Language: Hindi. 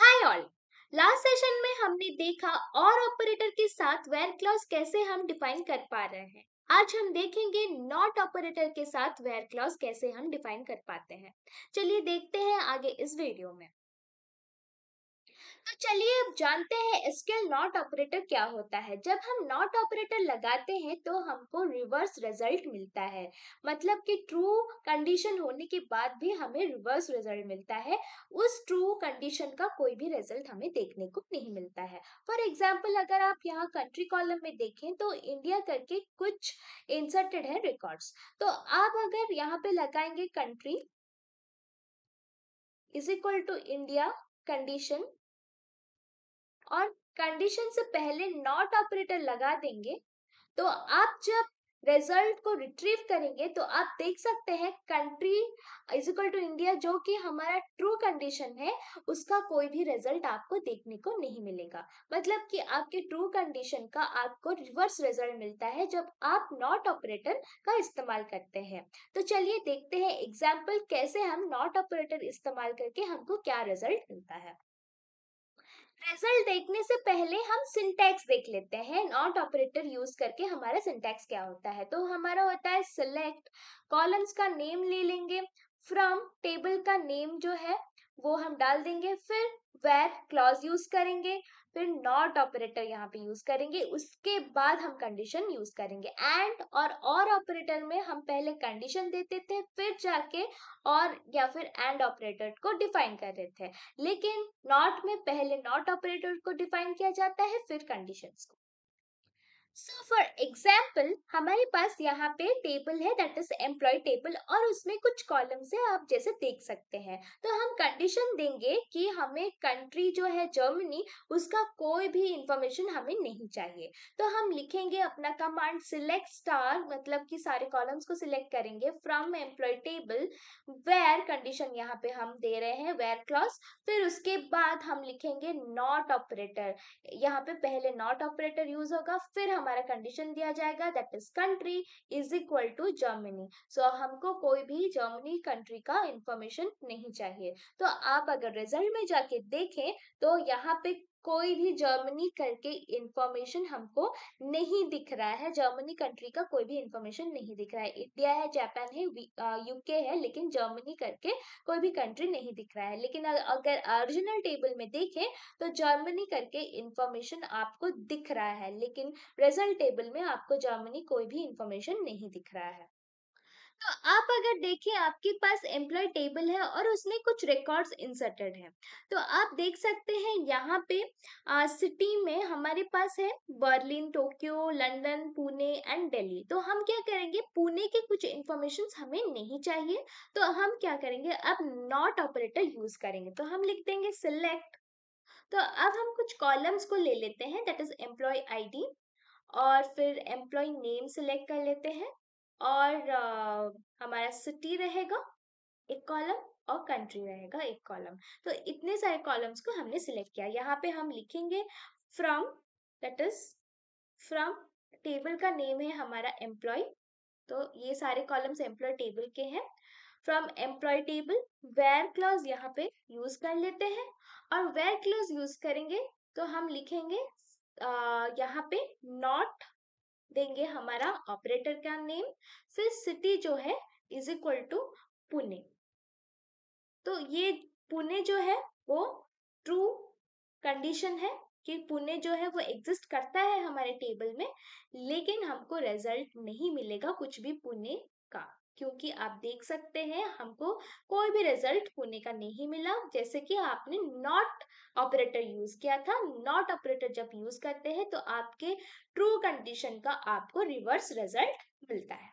हाय ऑल लास्ट सेशन में हमने देखा और ऑपरेटर के साथ वेर क्लॉज कैसे हम डिफाइन कर पा रहे हैं आज हम देखेंगे नॉट ऑपरेटर के साथ वेर क्लॉज कैसे हम डिफाइन कर पाते हैं चलिए देखते हैं आगे इस वीडियो में तो चलिए अब जानते हैं स्केल नॉट ऑपरेटर क्या होता है जब हम नॉट ऑपरेटर लगाते हैं तो हमको रिवर्स रिजल्ट मिलता है मतलब कि ट्रू कंडीशन होने के बाद भी हमें रिवर्स रिजल्ट मिलता है उस ट्रू कंडीशन का कोई भी रिजल्ट हमें देखने को नहीं मिलता है फॉर एग्जाम्पल अगर आप यहाँ कंट्री कॉलम में देखें तो इंडिया करके कुछ इंसर्टेड है रिकॉर्ड्स तो आप अगर यहाँ पे लगाएंगे country is equal to India condition और कंडीशन से पहले नॉट ऑपरेटर लगा देंगे तो आप जब रिजल्ट को रिट्रीव करेंगे तो आप देख सकते हैं country is equal to India जो कि हमारा ट्रू कंडीशन है उसका कोई भी रिजल्ट आपको देखने को नहीं मिलेगा मतलब कि आपके ट्रू कंडीशन का आपको रिवर्स रिजल्ट मिलता है जब आप नॉट ऑपरेटर का इस्तेमाल करते हैं तो चलिए देखते हैं एग्जाम्पल कैसे हम नॉट ऑपरेटर इस्तेमाल करके हमको क्या रिजल्ट मिलता है रिजल्ट देखने से पहले हम सिंटैक्स देख लेते हैं नॉट ऑपरेटर यूज करके हमारा सिंटैक्स क्या होता है तो हमारा होता है सिलेक्ट कॉलम्स का नेम ले लेंगे फ्रॉम टेबल का नेम जो है वो हम डाल देंगे फिर वेर क्लॉज यूज करेंगे फिर नॉट ऑपरेटर यहाँ पे यूज करेंगे उसके बाद हम कंडीशन यूज करेंगे एंड और और ऑपरेटर में हम पहले कंडीशन देते थे फिर जाके और या फिर एंड ऑपरेटर को डिफाइन कर रहे थे लेकिन नॉट में पहले नॉट ऑपरेटर को डिफाइन किया जाता है फिर कंडीशन को फॉर एग्जाम्पल हमारे पास यहाँ पे टेबल है दैट इज एम्प्लॉय टेबल और उसमें कुछ कॉलम्स है आप जैसे देख सकते हैं तो हम कंडीशन देंगे कि हमें कंट्री जो है जर्मनी उसका कोई भी इंफॉर्मेशन हमें नहीं चाहिए तो हम लिखेंगे अपना कमांड सिलेक्ट स्टार मतलब कि सारे कॉलम्स को सिलेक्ट करेंगे from employ table where condition यहाँ पे हम दे रहे हैं वेयर क्लॉस फिर उसके बाद हम लिखेंगे नॉट ऑपरेटर यहाँ पे पहले नॉट ऑपरेटर यूज होगा फिर हमारा कंडीशन दिया जाएगा that is country is equal to Germany so हमको कोई भी जर्मनी कंट्री का इंफॉर्मेशन नहीं चाहिए तो आप अगर रिजल्ट में जाके देखें तो यहाँ पे कोई भी जर्मनी करके इंफॉर्मेशन हमको नहीं दिख रहा है जर्मनी कंट्री का कोई भी इंफॉर्मेशन नहीं दिख रहा है इंडिया है जापान है यूके है लेकिन जर्मनी करके कोई भी कंट्री नहीं दिख रहा है लेकिन अगर ओरिजिनल टेबल में देखें तो जर्मनी करके इंफॉर्मेशन आपको दिख रहा है लेकिन रिजल्ट टेबल में आपको जर्मनी कोई भी इंफॉर्मेशन नहीं दिख रहा है तो आप अगर देखें आपके पास एम्प्लॉय टेबल है और उसमें कुछ रिकॉर्ड्स इंसर्टेड हैं तो आप देख सकते हैं यहाँ पे आ, सिटी में हमारे पास है Berlin Tokyo London Pune and Delhi तो हम क्या करेंगे पुणे के कुछ इंफॉर्मेशन हमें नहीं चाहिए तो हम क्या करेंगे अब नॉट ऑपरेटर यूज करेंगे तो हम लिख देंगे सिलेक्ट तो अब हम कुछ कॉलम्स को ले लेते हैं दैट इज एम्प्लॉय आई और फिर एम्प्लॉय नेम सिलेक्ट कर लेते हैं और आ, हमारा सिटी रहेगा एक कॉलम और कंट्री रहेगा एक कॉलम तो इतने सारे कॉलम्स को हमने सिलेक्ट किया यहाँ पे हम लिखेंगे from that is from table का नेम है हमारा एम्प्लॉय तो ये सारे कॉलम्स एम्प्लॉय टेबल के हैं from employ table where clause यहाँ पे यूज कर लेते हैं और वेयर क्लॉज यूज करेंगे तो हम लिखेंगे आ, यहाँ पे नॉट देंगे हमारा ऑपरेटर का नेम फिर सिटी जो है इज इक्वल टू पुणे तो ये पुणे जो है वो ट्रू कंडीशन है कि पुणे जो है वो एग्जिस्ट करता है हमारे टेबल में लेकिन हमको रिजल्ट नहीं मिलेगा कुछ भी पुणे का क्योंकि आप देख सकते हैं हमको कोई भी रिजल्ट होने का नहीं मिला जैसे कि आपने नॉट ऑपरेटर यूज किया था नॉट ऑपरेटर जब यूज करते हैं तो आपके ट्रू कंडीशन का आपको रिवर्स रिजल्ट मिलता है